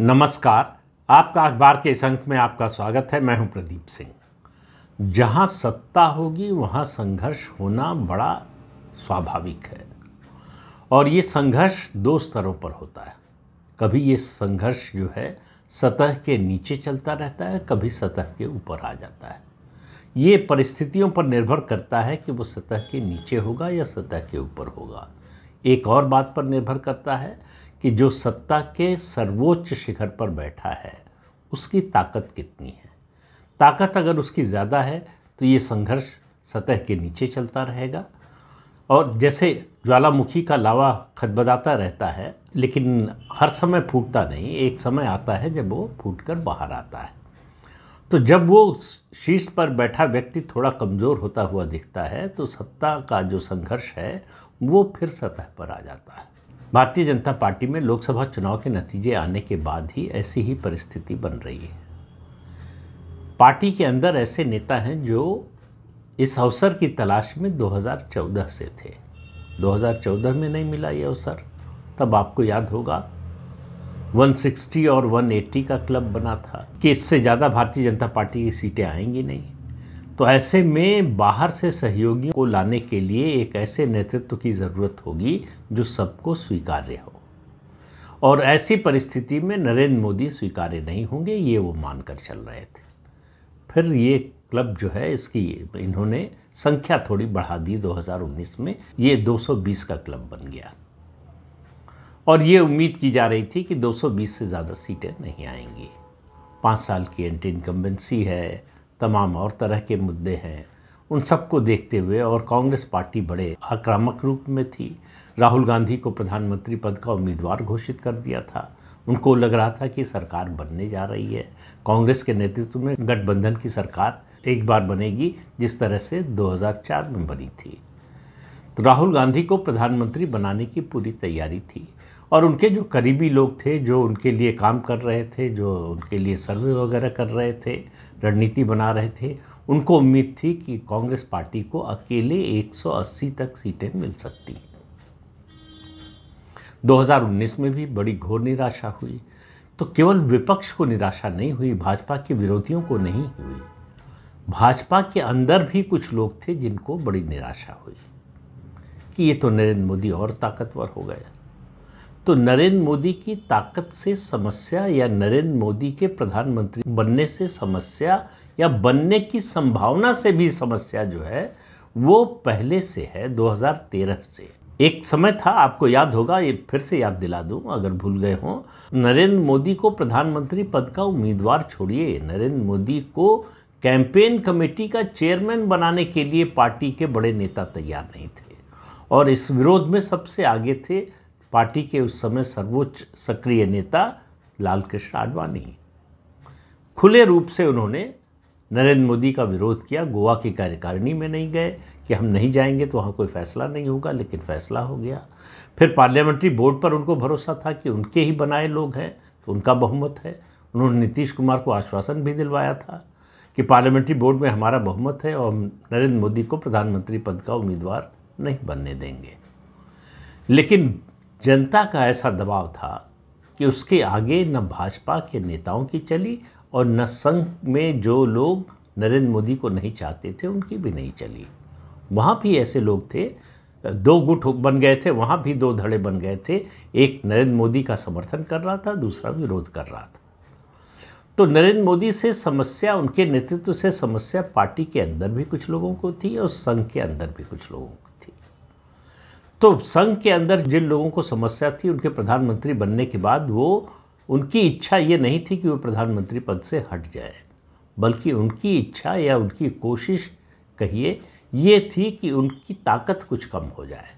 नमस्कार आपका अखबार के इस अंक में आपका स्वागत है मैं हूं प्रदीप सिंह जहां सत्ता होगी वहां संघर्ष होना बड़ा स्वाभाविक है और ये संघर्ष दो स्तरों पर होता है कभी ये संघर्ष जो है सतह के नीचे चलता रहता है कभी सतह के ऊपर आ जाता है ये परिस्थितियों पर निर्भर करता है कि वो सतह के नीचे होगा या सतह के ऊपर होगा एक और बात पर निर्भर करता है कि जो सत्ता के सर्वोच्च शिखर पर बैठा है उसकी ताकत कितनी है ताकत अगर उसकी ज़्यादा है तो ये संघर्ष सतह के नीचे चलता रहेगा और जैसे ज्वालामुखी का लावा खदबदाता रहता है लेकिन हर समय फूटता नहीं एक समय आता है जब वो फूट कर बाहर आता है तो जब वो शीर्ष पर बैठा व्यक्ति थोड़ा कमज़ोर होता हुआ दिखता है तो सत्ता का जो संघर्ष है वो फिर सतह पर आ जाता है भारतीय जनता पार्टी में लोकसभा चुनाव के नतीजे आने के बाद ही ऐसी ही परिस्थिति बन रही है पार्टी के अंदर ऐसे नेता हैं जो इस अवसर की तलाश में 2014 से थे 2014 में नहीं मिला ये अवसर तब आपको याद होगा 160 और 180 का क्लब बना था कि इससे ज़्यादा भारतीय जनता पार्टी की सीटें आएंगी नहीं तो ऐसे में बाहर से सहयोगियों को लाने के लिए एक ऐसे नेतृत्व की ज़रूरत होगी जो सबको स्वीकार्य हो और ऐसी परिस्थिति में नरेंद्र मोदी स्वीकार्य नहीं होंगे ये वो मानकर चल रहे थे फिर ये क्लब जो है इसकी इन्होंने संख्या थोड़ी बढ़ा दी 2019 में ये 220 का क्लब बन गया और ये उम्मीद की जा रही थी कि 220 से ज़्यादा सीटें नहीं आएंगी पाँच साल की एंटी इनकम्बेंसी है तमाम और तरह के मुद्दे हैं उन सबको देखते हुए और कांग्रेस पार्टी बड़े आक्रामक रूप में थी राहुल गांधी को प्रधानमंत्री पद का उम्मीदवार घोषित कर दिया था उनको लग रहा था कि सरकार बनने जा रही है कांग्रेस के नेतृत्व में गठबंधन की सरकार एक बार बनेगी जिस तरह से 2004 में बनी थी तो राहुल गांधी को प्रधानमंत्री बनाने की पूरी तैयारी थी और उनके जो करीबी लोग थे जो उनके लिए काम कर रहे थे जो उनके लिए सर्वे वगैरह कर रहे थे रणनीति बना रहे थे उनको उम्मीद थी कि कांग्रेस पार्टी को अकेले 180 तक सीटें मिल सकती हैं 2019 में भी बड़ी घोर निराशा हुई तो केवल विपक्ष को निराशा नहीं हुई भाजपा के विरोधियों को नहीं हुई भाजपा के अंदर भी कुछ लोग थे जिनको बड़ी निराशा हुई कि ये तो नरेंद्र मोदी और ताकतवर हो गया तो नरेंद्र मोदी की ताकत से समस्या या नरेंद्र मोदी के प्रधानमंत्री बनने से समस्या या बनने की संभावना से भी समस्या जो है वो पहले से है 2013 से एक समय था आपको याद होगा ये फिर से याद दिला दूं अगर भूल गए हों नरेंद्र मोदी को प्रधानमंत्री पद का उम्मीदवार छोड़िए नरेंद्र मोदी को कैंपेन कमेटी का चेयरमैन बनाने के लिए पार्टी के बड़े नेता तैयार नहीं थे और इस विरोध में सबसे आगे थे पार्टी के उस समय सर्वोच्च सक्रिय नेता लालकृष्ण आडवाणी खुले रूप से उन्होंने नरेंद्र मोदी का विरोध किया गोवा की कार्यकारिणी में नहीं गए कि हम नहीं जाएंगे तो वहाँ कोई फैसला नहीं होगा लेकिन फैसला हो गया फिर पार्लियामेंट्री बोर्ड पर उनको भरोसा था कि उनके ही बनाए लोग हैं तो उनका बहुमत है उन्होंने नीतीश कुमार को आश्वासन भी दिलवाया था कि पार्लियामेंट्री बोर्ड में हमारा बहुमत है और हम नरेंद्र मोदी को प्रधानमंत्री पद का उम्मीदवार नहीं बनने देंगे लेकिन जनता का ऐसा दबाव था कि उसके आगे न भाजपा के नेताओं की चली और न संघ में जो लोग नरेंद्र मोदी को नहीं चाहते थे उनकी भी नहीं चली वहाँ भी ऐसे लोग थे दो गुट बन गए थे वहाँ भी दो धड़े बन गए थे एक नरेंद्र मोदी का समर्थन कर रहा था दूसरा विरोध कर रहा था तो नरेंद्र मोदी से समस्या उनके नेतृत्व से समस्या पार्टी के अंदर भी कुछ लोगों को थी और संघ के अंदर भी कुछ लोगों को तो संघ के अंदर जिन लोगों को समस्या थी उनके प्रधानमंत्री बनने के बाद वो उनकी इच्छा ये नहीं थी कि वो प्रधानमंत्री पद से हट जाए बल्कि उनकी इच्छा या उनकी कोशिश कहिए ये थी कि उनकी ताकत कुछ कम हो जाए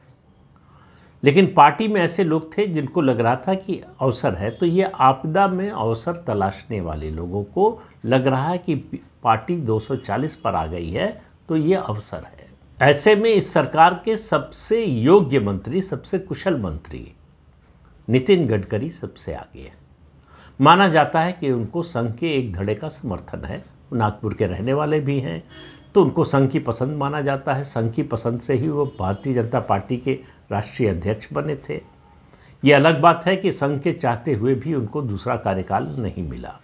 लेकिन पार्टी में ऐसे लोग थे जिनको लग रहा था कि अवसर है तो ये आपदा में अवसर तलाशने वाले लोगों को लग रहा है कि पार्टी 240 पर आ गई है तो ये अवसर है ऐसे में इस सरकार के सबसे योग्य मंत्री सबसे कुशल मंत्री नितिन गडकरी सबसे आगे है माना जाता है कि उनको संघ के एक धड़े का समर्थन है नागपुर के रहने वाले भी हैं तो उनको संघ की पसंद माना जाता है संघ की पसंद से ही वो भारतीय जनता पार्टी के राष्ट्रीय अध्यक्ष बने थे ये अलग बात है कि संघ के चाहते हुए भी उनको दूसरा कार्यकाल नहीं मिला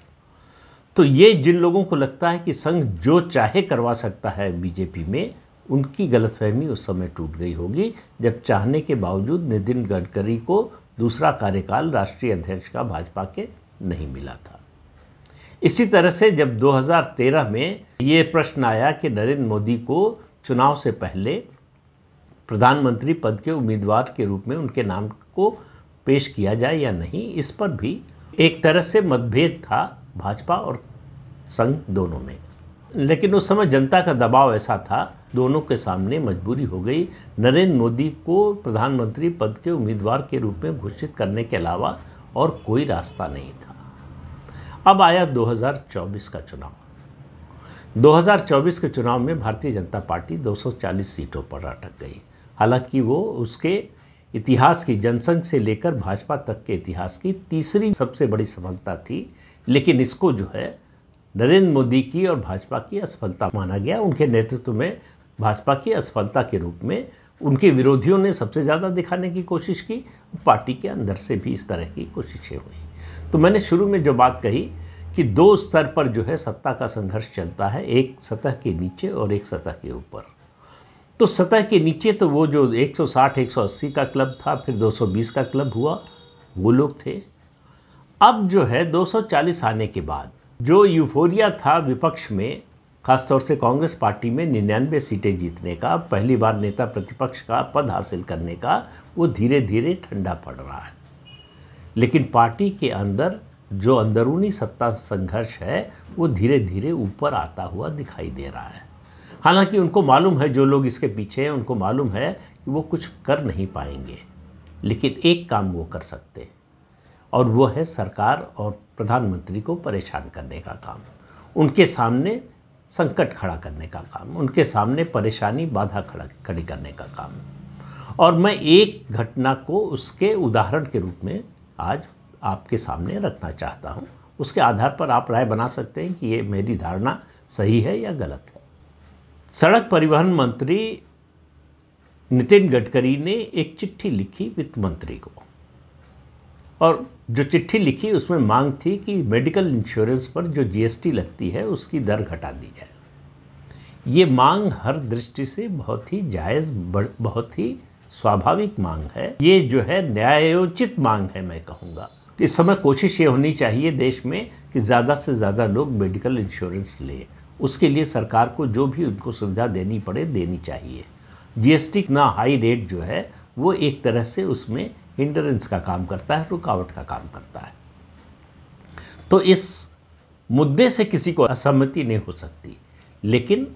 तो ये जिन लोगों को लगता है कि संघ जो चाहे करवा सकता है बीजेपी में उनकी गलतफहमी उस समय टूट गई होगी जब चाहने के बावजूद नितिन गडकरी को दूसरा कार्यकाल राष्ट्रीय अध्यक्ष का भाजपा के नहीं मिला था इसी तरह से जब 2013 में ये प्रश्न आया कि नरेंद्र मोदी को चुनाव से पहले प्रधानमंत्री पद के उम्मीदवार के रूप में उनके नाम को पेश किया जाए या नहीं इस पर भी एक तरह से मतभेद था भाजपा और संघ दोनों में लेकिन उस समय जनता का दबाव ऐसा था दोनों के सामने मजबूरी हो गई नरेंद्र मोदी को प्रधानमंत्री पद के उम्मीदवार के रूप में घोषित करने के अलावा और कोई रास्ता नहीं था अब आया 2024 का चुनाव 2024 के चुनाव में भारतीय जनता पार्टी 240 सीटों पर अटक गई हालांकि वो उसके इतिहास की जनसंघ से लेकर भाजपा तक के इतिहास की तीसरी सबसे बड़ी सफलता थी लेकिन इसको जो है नरेंद्र मोदी की और भाजपा की असफलता माना गया उनके नेतृत्व में भाजपा की असफलता के रूप में उनके विरोधियों ने सबसे ज़्यादा दिखाने की कोशिश की पार्टी के अंदर से भी इस तरह की कोशिशें हुई तो मैंने शुरू में जो बात कही कि दो स्तर पर जो है सत्ता का संघर्ष चलता है एक सतह के नीचे और एक सतह के ऊपर तो सतह के नीचे तो वो जो 160 180 का क्लब था फिर 220 का क्लब हुआ वो लोग थे अब जो है 240 आने के बाद जो यूफोरिया था विपक्ष में खासतौर से कांग्रेस पार्टी में निन्यानवे सीटें जीतने का पहली बार नेता प्रतिपक्ष का पद हासिल करने का वो धीरे धीरे ठंडा पड़ रहा है लेकिन पार्टी के अंदर जो अंदरूनी सत्ता संघर्ष है वो धीरे धीरे ऊपर आता हुआ दिखाई दे रहा है हालांकि उनको मालूम है जो लोग इसके पीछे हैं उनको मालूम है कि वो कुछ कर नहीं पाएंगे लेकिन एक काम वो कर सकते हैं और वो है सरकार और प्रधानमंत्री को परेशान करने का काम उनके सामने संकट खड़ा करने का काम उनके सामने परेशानी बाधा खड़ा खड़ी करने का काम और मैं एक घटना को उसके उदाहरण के रूप में आज आपके सामने रखना चाहता हूँ उसके आधार पर आप राय बना सकते हैं कि ये मेरी धारणा सही है या गलत है सड़क परिवहन मंत्री नितिन गडकरी ने एक चिट्ठी लिखी वित्त मंत्री को और जो चिट्ठी लिखी उसमें मांग थी कि मेडिकल इंश्योरेंस पर जो जीएसटी लगती है उसकी दर घटा दी जाए ये मांग हर दृष्टि से बहुत ही जायज़ बहुत ही स्वाभाविक मांग है ये जो है न्यायोचित मांग है मैं कहूँगा इस समय कोशिश ये होनी चाहिए देश में कि ज़्यादा से ज़्यादा लोग मेडिकल इंश्योरेंस ले उसके लिए सरकार को जो भी उनको सुविधा देनी पड़े देनी चाहिए जीएसटी ना हाई रेट जो है वो एक तरह से उसमें हिंडरेंस का काम करता है रुकावट का काम करता है तो इस मुद्दे से किसी को असहमति नहीं हो सकती लेकिन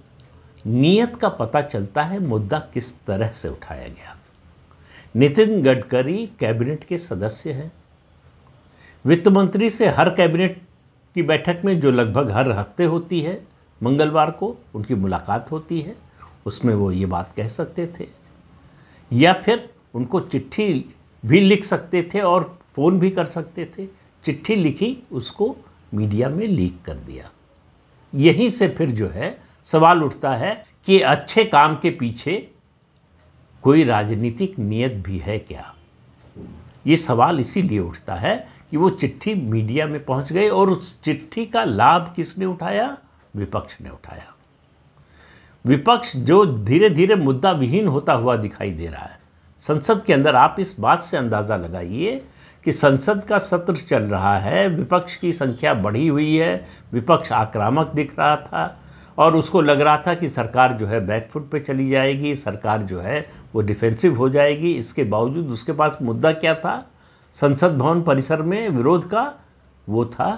नीयत का पता चलता है मुद्दा किस तरह से उठाया गया नितिन गडकरी कैबिनेट के सदस्य हैं वित्त मंत्री से हर कैबिनेट की बैठक में जो लगभग हर हफ्ते होती है मंगलवार को उनकी मुलाकात होती है उसमें वो ये बात कह सकते थे या फिर उनको चिट्ठी भी लिख सकते थे और फ़ोन भी कर सकते थे चिट्ठी लिखी उसको मीडिया में लीक कर दिया यहीं से फिर जो है सवाल उठता है कि अच्छे काम के पीछे कोई राजनीतिक नियत भी है क्या ये सवाल इसीलिए उठता है कि वो चिट्ठी मीडिया में पहुंच गई और उस चिट्ठी का लाभ किसने उठाया विपक्ष ने उठाया विपक्ष जो धीरे धीरे मुद्दा विहीन होता हुआ दिखाई दे रहा है संसद के अंदर आप इस बात से अंदाज़ा लगाइए कि संसद का सत्र चल रहा है विपक्ष की संख्या बढ़ी हुई है विपक्ष आक्रामक दिख रहा था और उसको लग रहा था कि सरकार जो है बैकफुट पे चली जाएगी सरकार जो है वो डिफेंसिव हो जाएगी इसके बावजूद उसके पास मुद्दा क्या था संसद भवन परिसर में विरोध का वो था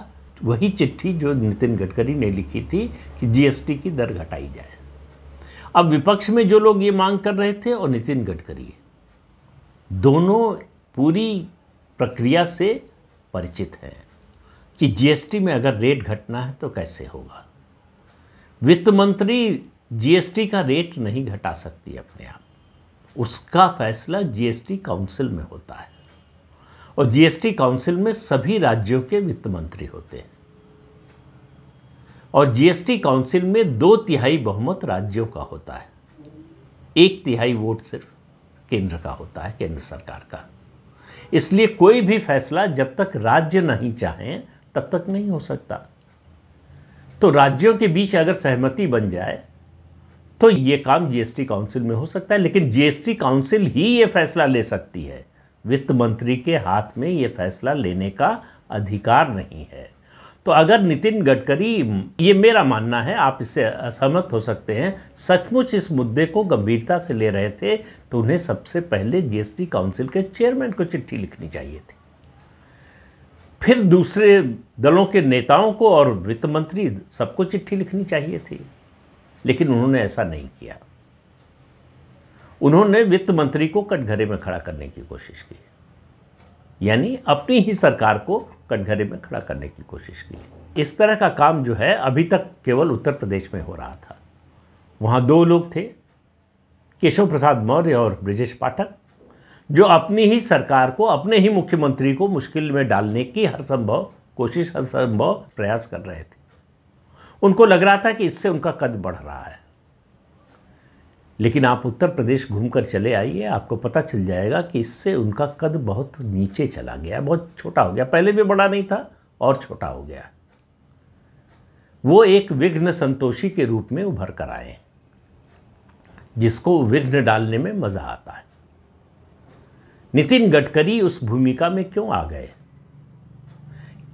वही चिट्ठी जो नितिन गडकरी ने लिखी थी कि जीएसटी की दर घटाई जाए अब विपक्ष में जो लोग ये मांग कर रहे थे और नितिन गडकरी दोनों पूरी प्रक्रिया से परिचित हैं कि जीएसटी में अगर रेट घटना है तो कैसे होगा वित्त मंत्री जीएसटी का रेट नहीं घटा सकती अपने आप उसका फैसला जीएसटी काउंसिल में होता है और जीएसटी काउंसिल में सभी राज्यों के वित्त मंत्री होते हैं और जीएसटी काउंसिल में दो तिहाई बहुमत राज्यों का होता है एक तिहाई वोट सिर्फ केंद्र का होता है केंद्र सरकार का इसलिए कोई भी फैसला जब तक राज्य नहीं चाहें तब तक नहीं हो सकता तो राज्यों के बीच अगर सहमति बन जाए तो ये काम जीएसटी काउंसिल में हो सकता है लेकिन जीएसटी काउंसिल ही ये फैसला ले सकती है वित्त मंत्री के हाथ में ये फैसला लेने का अधिकार नहीं है तो अगर नितिन गडकरी ये मेरा मानना है आप इससे असहमत हो सकते हैं सचमुच इस मुद्दे को गंभीरता से ले रहे थे तो उन्हें सबसे पहले जीएसटी काउंसिल के चेयरमैन को चिट्ठी लिखनी चाहिए थी फिर दूसरे दलों के नेताओं को और वित्त मंत्री सबको चिट्ठी लिखनी चाहिए थी लेकिन उन्होंने ऐसा नहीं किया उन्होंने वित्त मंत्री को कटघरे में खड़ा करने की कोशिश की यानी अपनी ही सरकार को कटघरे में खड़ा करने की कोशिश की इस तरह का काम जो है अभी तक केवल उत्तर प्रदेश में हो रहा था वहाँ दो लोग थे केशव प्रसाद मौर्य और ब्रजेश पाठक जो अपनी ही सरकार को अपने ही मुख्यमंत्री को मुश्किल में डालने की हर संभव कोशिश हर संभव प्रयास कर रहे थे उनको लग रहा था कि इससे उनका कद बढ़ रहा है लेकिन आप उत्तर प्रदेश घूमकर चले आइए आपको पता चल जाएगा कि इससे उनका कद बहुत नीचे चला गया बहुत छोटा हो गया पहले भी बड़ा नहीं था और छोटा हो गया वो एक विघ्न संतोषी के रूप में उभर कर आए जिसको विघ्न डालने में मज़ा आता है नितिन गडकरी उस भूमिका में क्यों आ गए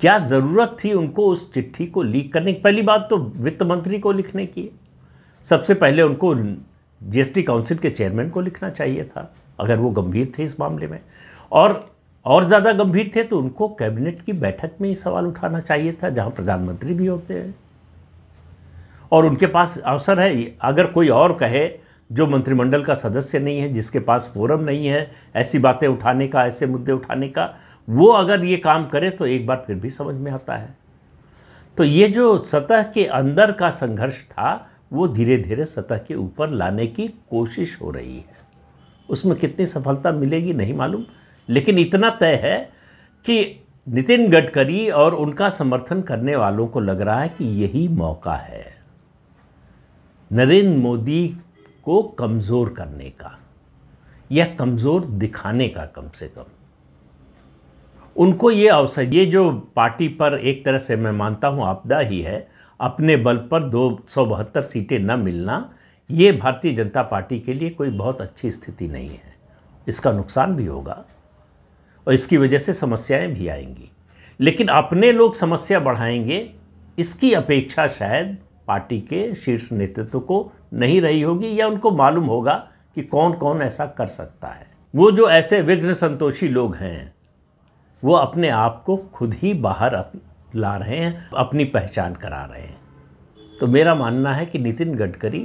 क्या ज़रूरत थी उनको उस चिट्ठी को लीक करने की पहली बात तो वित्त मंत्री को लिखने की सबसे पहले उनको जीएसटी काउंसिल के चेयरमैन को लिखना चाहिए था अगर वो गंभीर थे इस मामले में और और ज़्यादा गंभीर थे तो उनको कैबिनेट की बैठक में ही सवाल उठाना चाहिए था जहाँ प्रधानमंत्री भी होते हैं और उनके पास अवसर है अगर कोई और कहे जो मंत्रिमंडल का सदस्य नहीं है जिसके पास फोरम नहीं है ऐसी बातें उठाने का ऐसे मुद्दे उठाने का वो अगर ये काम करे तो एक बार फिर भी समझ में आता है तो ये जो सतह के अंदर का संघर्ष था वो धीरे धीरे सतह के ऊपर लाने की कोशिश हो रही है उसमें कितनी सफलता मिलेगी नहीं मालूम लेकिन इतना तय है कि नितिन गडकरी और उनका समर्थन करने वालों को लग रहा है कि यही मौका है नरेंद्र मोदी को कमज़ोर करने का या कमज़ोर दिखाने का कम से कम उनको ये अवसर ये जो पार्टी पर एक तरह से मैं मानता हूँ आपदा ही है अपने बल पर दो सीटें न मिलना ये भारतीय जनता पार्टी के लिए कोई बहुत अच्छी स्थिति नहीं है इसका नुकसान भी होगा और इसकी वजह से समस्याएं भी आएंगी लेकिन अपने लोग समस्या बढ़ाएंगे इसकी अपेक्षा शायद पार्टी के शीर्ष नेतृत्व को नहीं रही होगी या उनको मालूम होगा कि कौन कौन ऐसा कर सकता है वो जो ऐसे विघ्न संतोषी लोग हैं वो अपने आप को खुद ही बाहर ला रहे हैं अपनी पहचान करा रहे हैं तो मेरा मानना है कि नितिन गडकरी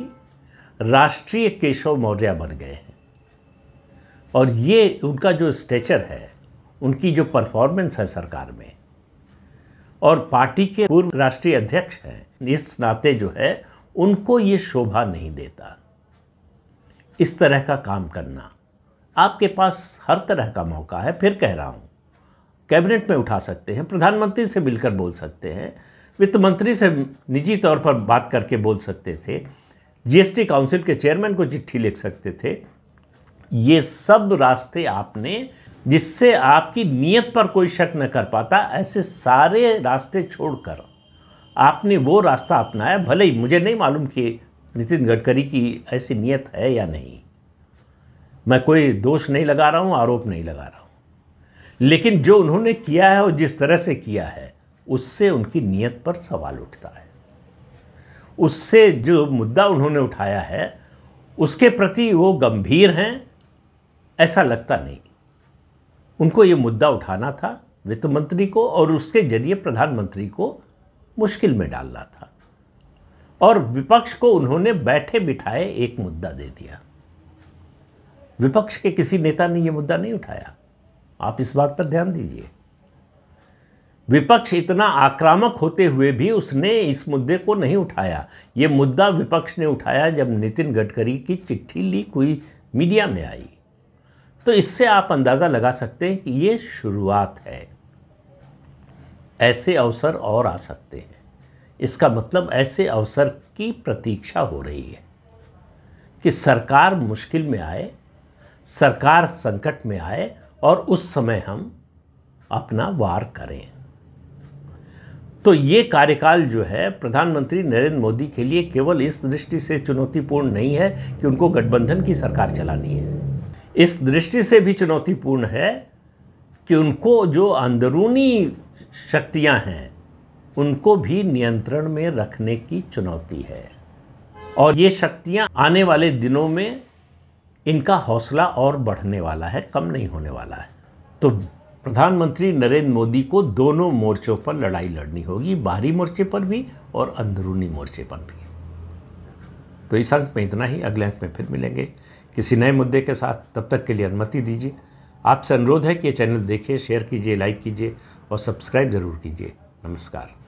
राष्ट्रीय केशव मौर्य बन गए हैं और ये उनका जो स्टेचर है उनकी जो परफॉर्मेंस है सरकार में और पार्टी के पूर्व राष्ट्रीय अध्यक्ष हैं इस नाते जो है उनको ये शोभा नहीं देता इस तरह का काम करना आपके पास हर तरह का मौका है फिर कह रहा हूँ कैबिनेट में उठा सकते हैं प्रधानमंत्री से मिलकर बोल सकते हैं वित्त मंत्री से निजी तौर पर बात करके बोल सकते थे जीएसटी काउंसिल के चेयरमैन को चिट्ठी लिख सकते थे ये सब रास्ते आपने जिससे आपकी नीयत पर कोई शक न कर पाता ऐसे सारे रास्ते छोड़कर आपने वो रास्ता अपनाया भले ही मुझे नहीं मालूम कि नितिन गडकरी की ऐसी नीयत है या नहीं मैं कोई दोष नहीं लगा रहा हूँ आरोप नहीं लगा रहा हूँ लेकिन जो उन्होंने किया है और जिस तरह से किया है उससे उनकी नीयत पर सवाल उठता है उससे जो मुद्दा उन्होंने उठाया है उसके प्रति वो गंभीर हैं ऐसा लगता नहीं उनको ये मुद्दा उठाना था वित्त मंत्री को और उसके जरिए प्रधानमंत्री को मुश्किल में डालना था और विपक्ष को उन्होंने बैठे बिठाए एक मुद्दा दे दिया विपक्ष के किसी नेता ने यह मुद्दा नहीं उठाया आप इस बात पर ध्यान दीजिए विपक्ष इतना आक्रामक होते हुए भी उसने इस मुद्दे को नहीं उठाया ये मुद्दा विपक्ष ने उठाया जब नितिन गडकरी की चिट्ठी लीक हुई मीडिया में आई तो इससे आप अंदाज़ा लगा सकते हैं कि ये शुरुआत है ऐसे अवसर और आ सकते हैं इसका मतलब ऐसे अवसर की प्रतीक्षा हो रही है कि सरकार मुश्किल में आए सरकार संकट में आए और उस समय हम अपना वार करें तो ये कार्यकाल जो है प्रधानमंत्री नरेंद्र मोदी के लिए केवल इस दृष्टि से चुनौतीपूर्ण नहीं है कि उनको गठबंधन की सरकार चलानी है इस दृष्टि से भी चुनौतीपूर्ण है कि उनको जो अंदरूनी शक्तियां हैं उनको भी नियंत्रण में रखने की चुनौती है और ये शक्तियां आने वाले दिनों में इनका हौसला और बढ़ने वाला है कम नहीं होने वाला है तो प्रधानमंत्री नरेंद्र मोदी को दोनों मोर्चों पर लड़ाई लड़नी होगी बाहरी मोर्चे पर भी और अंदरूनी मोर्चे पर भी तो इस अंक में इतना ही अगले अंक में फिर मिलेंगे किसी नए मुद्दे के साथ तब तक के लिए अनुमति दीजिए आपसे अनुरोध है कि ये चैनल देखिए शेयर कीजिए लाइक कीजिए और सब्सक्राइब ज़रूर कीजिए नमस्कार